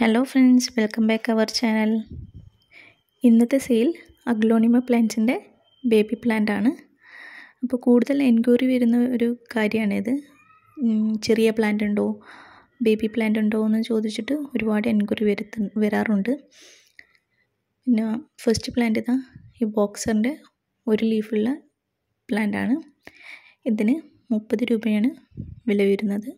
hello friends welcome back our channel ഇന്നത്തെ sale aglaonema പ്ലാന്റ്സിൻ്റെ baby plant ആണ് അപ്പോൾ കൂടുതൽ എൻക്വയറി വരുന്ന ഒരു കാര്യമാണിത് ചെറിയ പ്ലാന്റ് ഉണ്ടോ ബേബി പ്ലാന്റ് ഉണ്ടോ എന്ന് ചോദിച്ചിട്ട് ഒരുപാട് എൻക്വയറി വരുത്ത വരാറുണ്ട് പിന്നെ ഫസ്റ്റ് പ്ലാന്റ് ഇതാ ഈ ബോക്സറിൻ്റെ ഒരു ലീഫുള്ള പ്ലാന്റ് ആണ് ഇതിന് മുപ്പത് രൂപയാണ് വില വരുന്നത്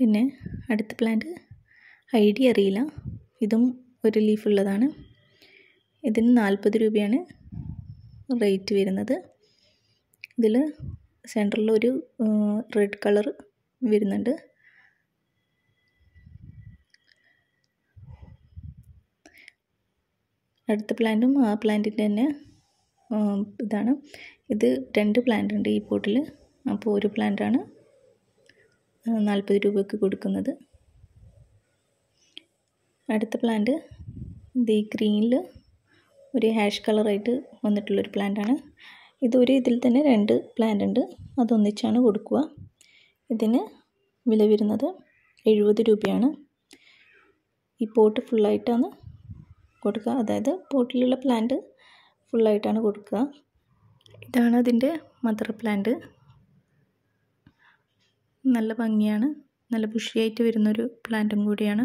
പിന്നെ അടുത്ത പ്ലാന്റ് ഐഡി അറിയില്ല ഇതും ഒരു ലീഫുള്ളതാണ് ഇതിന് നാൽപ്പത് രൂപയാണ് റേറ്റ് വരുന്നത് ഇതിൽ സെൻറ്ററിൽ ഒരു റെഡ് കളർ വരുന്നുണ്ട് അടുത്ത പ്ലാന്റും ആ പ്ലാന്റിൻ്റെ തന്നെ ഇതാണ് ഇത് രണ്ട് പ്ലാന്റ് ഉണ്ട് ഈ പോട്ടിൽ അപ്പോൾ ഒരു പ്ലാന്റാണ് നാൽപ്പത് രൂപയ്ക്ക് കൊടുക്കുന്നത് അടുത്ത പ്ലാന്റ് ഇത് ഈ ഗ്രീനിൽ ഒരു ഹാഷ് കളറായിട്ട് വന്നിട്ടുള്ളൊരു പ്ലാന്റാണ് ഒരു ഇതിൽ തന്നെ രണ്ട് പ്ലാന്റ് ഉണ്ട് അതൊന്നിച്ചാണ് കൊടുക്കുക ഇതിന് വില വരുന്നത് എഴുപത് രൂപയാണ് ഈ പോട്ട് ഫുള്ളായിട്ടാണ് കൊടുക്കുക അതായത് പോട്ടിലുള്ള പ്ലാന്റ് ഫുള്ളായിട്ടാണ് കൊടുക്കുക ഇതാണ് അതിൻ്റെ മദർ പ്ലാന്റ് നല്ല ഭംഗിയാണ് നല്ല ബുഷിയായിട്ട് വരുന്നൊരു പ്ലാന്റും കൂടിയാണ്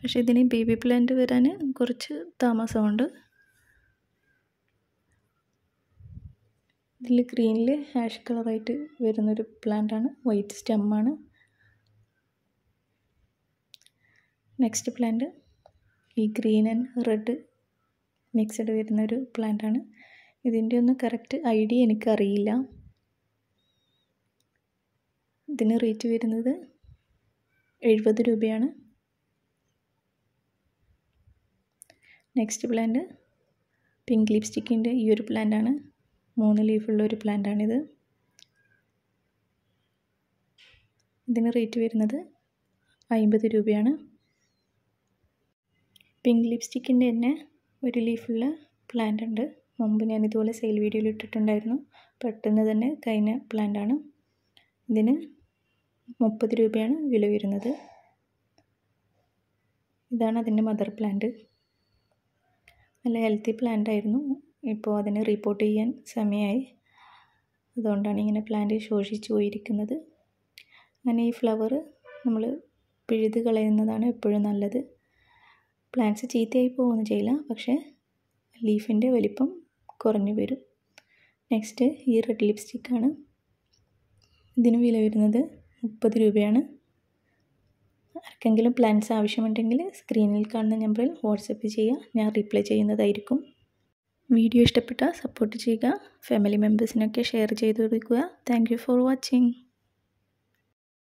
പക്ഷേ ഇതിന് ബേബി പ്ലാന്റ് വരാൻ കുറച്ച് താമസമുണ്ട് ഇതിൽ ഗ്രീനിൽ ഹാഷ് കളറായിട്ട് വരുന്നൊരു പ്ലാന്റാണ് വൈറ്റ് സ്റ്റെമ്മാണ് നെക്സ്റ്റ് പ്ലാന്റ് ഈ ഗ്രീൻ ആൻഡ് റെഡ് മിക്സഡ് വരുന്നൊരു പ്ലാന്റാണ് ഇതിൻ്റെ ഒന്നും കറക്റ്റ് ഐഡിയ എനിക്കറിയില്ല ഇതിന് റേറ്റ് വരുന്നത് എഴുപത് രൂപയാണ് നെക്സ്റ്റ് പ്ലാന്റ് പിങ്ക് ലിപ്സ്റ്റിക്കിൻ്റെ ഈ ഒരു പ്ലാന്റാണ് മൂന്ന് ലീഫുള്ള ഒരു പ്ലാന്റാണിത് ഇതിന് റേറ്റ് വരുന്നത് അമ്പത് രൂപയാണ് പിങ്ക് ലിപ്സ്റ്റിക്കിൻ്റെ തന്നെ ഒരു ലീഫുള്ള പ്ലാന്റ് ഉണ്ട് മുമ്പ് ഞാൻ ഇതുപോലെ സെയിൽ വീഡിയോയിൽ ഇട്ടിട്ടുണ്ടായിരുന്നു പെട്ടെന്ന് തന്നെ കഴിഞ്ഞ പ്ലാന്റാണ് ഇതിന് മുപ്പത് രൂപയാണ് വില വരുന്നത് ഇതാണ് അതിൻ്റെ മദർ പ്ലാന്റ് നല്ല ഹെൽത്തി പ്ലാന്റ് ആയിരുന്നു ഇപ്പോൾ അതിനെ റിപ്പോർട്ട് ചെയ്യാൻ സമയമായി അതുകൊണ്ടാണ് ഇങ്ങനെ പ്ലാന്റ് ശോഷിച്ച് പോയിരിക്കുന്നത് അങ്ങനെ ഈ ഫ്ലവർ നമ്മൾ പിഴുത് കളയുന്നതാണ് എപ്പോഴും നല്ലത് പ്ലാന്റ്സ് ചീത്തയായി പോകുന്നു ചെയ്യില്ല പക്ഷേ ലീഫിൻ്റെ വലിപ്പം കുറഞ്ഞു വരും നെക്സ്റ്റ് ഈ റെഡ് ലിപ്സ്റ്റിക്കാണ് ഇതിന് വില വരുന്നത് മുപ്പത് രൂപയാണ് ആർക്കെങ്കിലും പ്ലാൻസ് ആവശ്യമുണ്ടെങ്കിൽ സ്ക്രീനിൽ കാണുന്ന നമ്പറിൽ വാട്സപ്പ് ചെയ്യുക ഞാൻ റിപ്ലൈ ചെയ്യുന്നതായിരിക്കും വീഡിയോ ഇഷ്ടപ്പെട്ടാൽ സപ്പോർട്ട് ചെയ്യുക ഫാമിലി മെമ്പേഴ്സിനൊക്കെ ഷെയർ ചെയ്ത് കൊടുക്കുക താങ്ക് ഫോർ വാച്ചിങ്